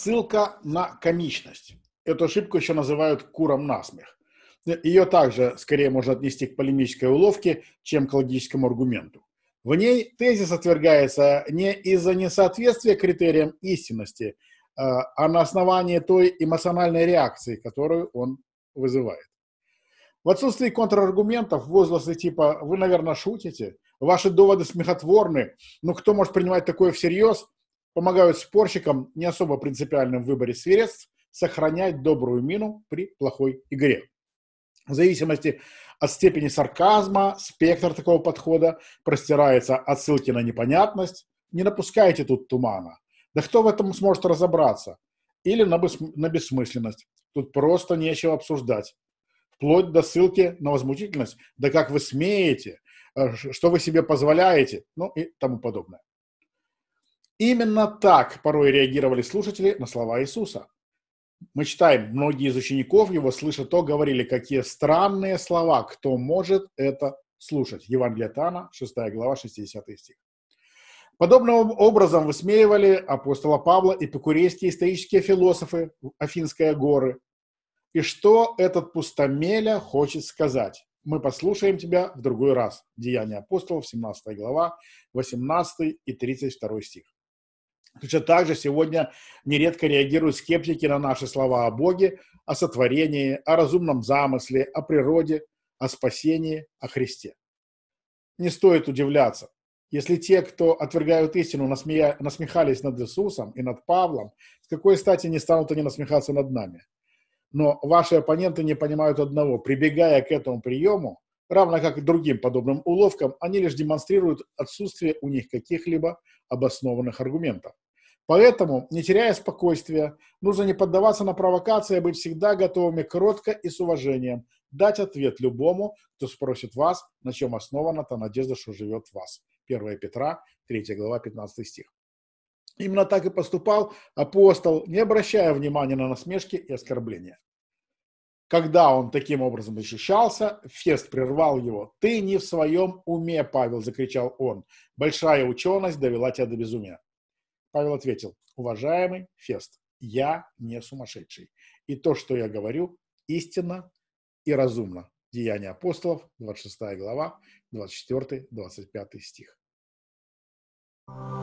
ссылка на комичность. Эту ошибку еще называют куром насмех. Ее также скорее можно отнести к полемической уловке, чем к логическому аргументу. В ней тезис отвергается не из-за несоответствия критериям истинности, а, а на основании той эмоциональной реакции, которую он вызывает. В отсутствии контраргументов возгласы типа «Вы, наверное, шутите», «Ваши доводы смехотворны», «Ну кто может принимать такое всерьез?» помогают спорщикам не особо принципиальным в выборе средств сохранять добрую мину при плохой игре. В зависимости от степени сарказма, спектр такого подхода простирается от ссылки на непонятность. Не напускайте тут тумана. Да кто в этом сможет разобраться? Или на, бессм- на бессмысленность. Тут просто нечего обсуждать. Вплоть до ссылки на возмутительность. Да как вы смеете? Э, что вы себе позволяете? Ну и тому подобное. Именно так порой реагировали слушатели на слова Иисуса. Мы читаем, многие из учеников его, слыша то, говорили, какие странные слова, кто может это слушать. Евангелие Тана, 6 глава, 60 стих. Подобным образом высмеивали апостола Павла и эпикурейские исторические философы Афинской горы. И что этот пустомеля хочет сказать? Мы послушаем тебя в другой раз. Деяния апостолов, 17 глава, 18 и 32 стих. Точно так же сегодня нередко реагируют скептики на наши слова о Боге, о сотворении, о разумном замысле, о природе, о спасении, о Христе. Не стоит удивляться, если те, кто отвергают истину, насмея... насмехались над Иисусом и над Павлом, с какой стати не станут они насмехаться над нами? Но ваши оппоненты не понимают одного. Прибегая к этому приему, равно как и другим подобным уловкам, они лишь демонстрируют отсутствие у них каких-либо обоснованных аргументов. Поэтому, не теряя спокойствия, нужно не поддаваться на провокации, а быть всегда готовыми кротко и с уважением дать ответ любому, кто спросит вас, на чем основана та надежда, что живет в вас. 1 Петра, 3 глава, 15 стих. Именно так и поступал апостол, не обращая внимания на насмешки и оскорбления. Когда он таким образом защищался, Фест прервал его. «Ты не в своем уме, Павел!» – закричал он. «Большая ученость довела тебя до безумия!» Павел ответил. «Уважаемый Фест, я не сумасшедший. И то, что я говорю, истинно и разумно». Деяния апостолов, 26 глава, 24-25 стих. Thank you.